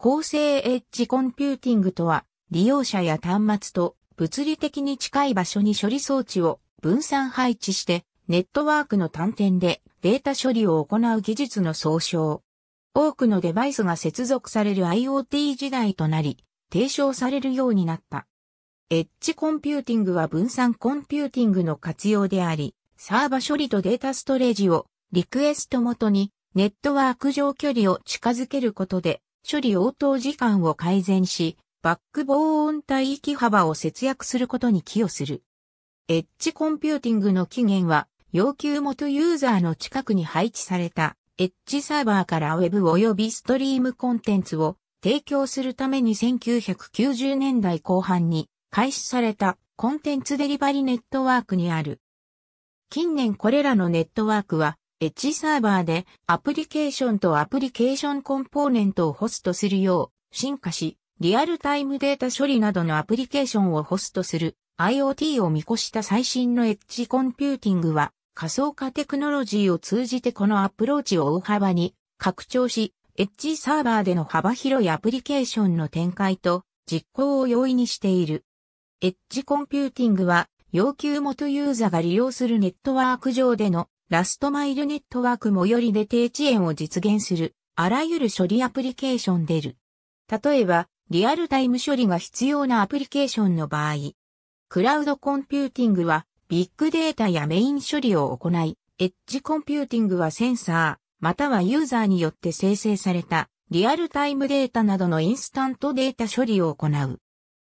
構成エッジコンピューティングとは、利用者や端末と物理的に近い場所に処理装置を分散配置して、ネットワークの端点でデータ処理を行う技術の総称。多くのデバイスが接続される IoT 時代となり、提唱されるようになった。エッジコンピューティングは分散コンピューティングの活用であり、サーバ処理とデータストレージをリクエスト元にネットワーク上距離を近づけることで処理応答時間を改善し、バック防音帯域幅を節約することに寄与する。エッジコンピューティングの起源は、要求元ユーザーの近くに配置されたエッジサーバーから Web 及びストリームコンテンツを提供するために1990年代後半に開始されたコンテンツデリバリネットワークにある。近年これらのネットワークはエッジサーバーでアプリケーションとアプリケーションコンポーネントをホストするよう進化し、リアルタイムデータ処理などのアプリケーションをホストする IoT を見越した最新のエッジコンピューティングは仮想化テクノロジーを通じてこのアプローチを大幅に拡張し、エッジサーバーでの幅広いアプリケーションの展開と実行を容易にしている。エッジコンピューティングは要求元ユーザが利用するネットワーク上でのラストマイルネットワークもよりで低遅延を実現する、あらゆる処理アプリケーションでる。例えば、リアルタイム処理が必要なアプリケーションの場合、クラウドコンピューティングはビッグデータやメイン処理を行い、エッジコンピューティングはセンサー、またはユーザーによって生成されたリアルタイムデータなどのインスタントデータ処理を行う。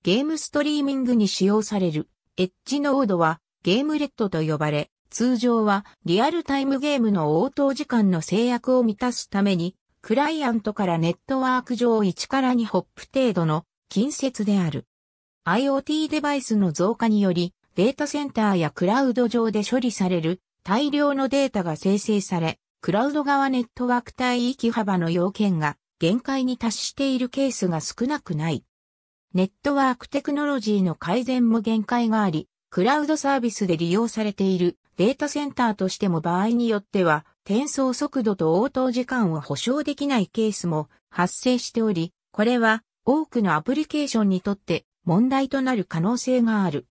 ゲームストリーミングに使用されるエッジノードはゲームレッドと呼ばれ、通常はリアルタイムゲームの応答時間の制約を満たすために、クライアントからネットワーク上1から2ホップ程度の近接である。IoT デバイスの増加により、データセンターやクラウド上で処理される大量のデータが生成され、クラウド側ネットワーク帯域幅の要件が限界に達しているケースが少なくない。ネットワークテクノロジーの改善も限界があり、クラウドサービスで利用されているデータセンターとしても場合によっては、転送速度と応答時間を保証できないケースも発生しており、これは多くのアプリケーションにとって問題となる可能性がある。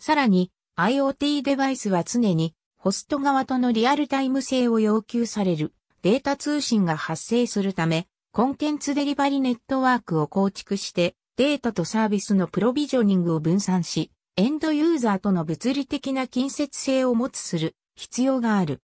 さらに、IoT デバイスは常にホスト側とのリアルタイム性を要求されるデータ通信が発生するため、コンテンツデリバリネットワークを構築してデータとサービスのプロビジョニングを分散し、エンドユーザーとの物理的な近接性を持つする必要がある。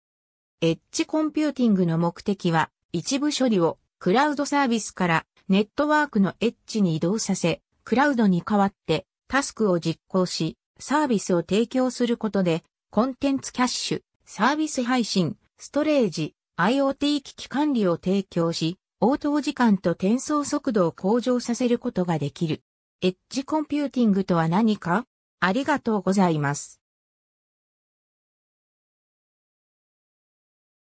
エッジコンピューティングの目的は、一部処理をクラウドサービスからネットワークのエッジに移動させ、クラウドに代わってタスクを実行し、サービスを提供することで、コンテンツキャッシュ、サービス配信、ストレージ、IoT 機器管理を提供し、応答時間と転送速度を向上させることができる。エッジコンピューティングとは何かありがとうございます。